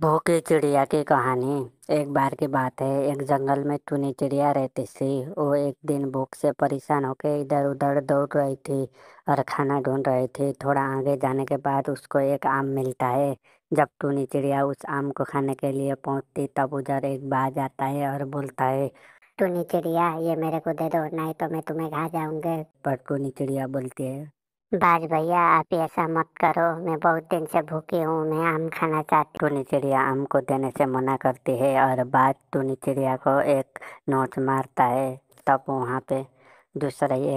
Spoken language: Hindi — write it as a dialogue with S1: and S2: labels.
S1: भूखे चिड़िया की कहानी एक बार की बात है एक जंगल में चुनी चिड़िया रहती थी वो एक दिन भूख से परेशान होकर इधर उधर दौड़ रही थी और खाना ढूंढ रही थी थोड़ा आगे जाने के बाद उसको एक आम मिलता है जब टूनी चिड़िया उस आम को खाने के लिए पहुंचती तब उधर एक बाज आता है और बोलता है टूनी चिड़िया ये मेरे को दे दो नहीं तो मैं तुम्हें खा जाऊंगे पर टूनी चिड़िया बोलती है बाज भैया आप ऐसा मत करो मैं बहुत दिन से भूखी हूँ मैं आम खाना चाहती टूनी चिड़िया आम को देने से मना करती है और बाज टूनी चिड़िया को एक नोट मारता है तब वहाँ पे दूसरा एक